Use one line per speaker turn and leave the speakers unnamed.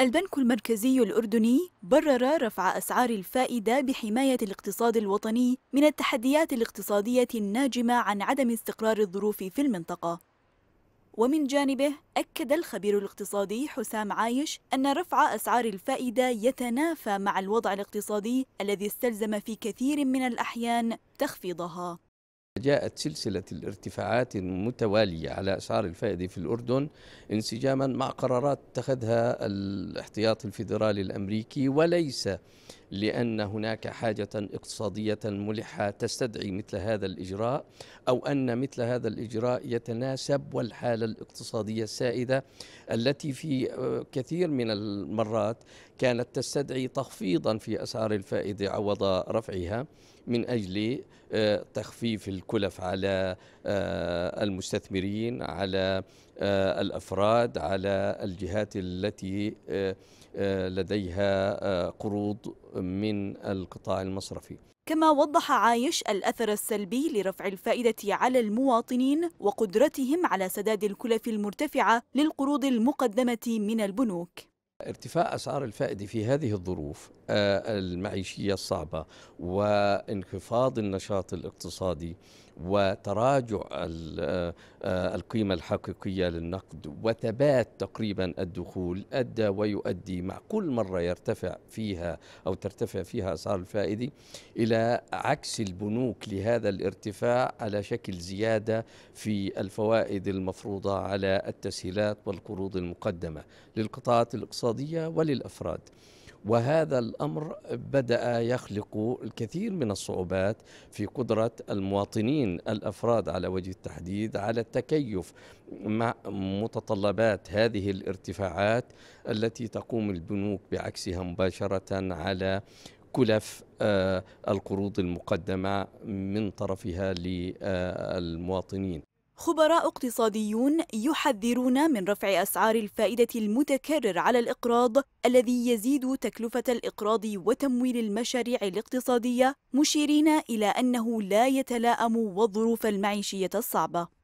البنك المركزي الأردني برر رفع أسعار الفائدة بحماية الاقتصاد الوطني من التحديات الاقتصادية الناجمة عن عدم استقرار الظروف في المنطقة. ومن جانبه أكد الخبير الاقتصادي حسام عايش أن رفع أسعار الفائدة يتنافى مع الوضع الاقتصادي الذي استلزم في كثير من الأحيان تخفيضها.
جاءت سلسلة الارتفاعات المتوالية على أسعار الفائدة في الأردن انسجاما مع قرارات اتخذها الاحتياط الفيدرالي الأمريكي وليس لأن هناك حاجة اقتصادية ملحة تستدعي مثل هذا الإجراء أو أن مثل هذا الإجراء يتناسب والحالة الاقتصادية السائدة التي في آه، كثير من المرات كانت تستدعي تخفيضا في أسعار الفائدة عوض رفعها من أجل آه، تخفيف الكلف على آه، المستثمرين على آه، الأفراد على الجهات التي لديها قروض من القطاع المصرفي
كما وضح عايش الأثر السلبي لرفع الفائدة على المواطنين وقدرتهم على سداد الكلف المرتفعة للقروض المقدمة من البنوك
ارتفاع أسعار الفائدة في هذه الظروف آه، المعيشية الصعبة وانخفاض النشاط الاقتصادي وتراجع آه، آه، القيمة الحقيقية للنقد وثبات تقريبا الدخول أدى ويؤدي مع كل مرة يرتفع فيها أو ترتفع فيها أسعار الفائدة إلى عكس البنوك لهذا الارتفاع على شكل زيادة في الفوائد المفروضة على التسهيلات والقروض المقدمة للقطاعات الاقتصادية وللأفراد وهذا الامر بدا يخلق الكثير من الصعوبات في قدره المواطنين الافراد على وجه التحديد على التكيف مع متطلبات هذه الارتفاعات التي تقوم البنوك بعكسها مباشره على كلف آه، القروض المقدمه من طرفها للمواطنين
خبراء اقتصاديون يحذرون من رفع أسعار الفائدة المتكرر على الإقراض الذي يزيد تكلفة الإقراض وتمويل المشاريع الاقتصادية مشيرين إلى أنه لا يتلائم والظروف المعيشية الصعبة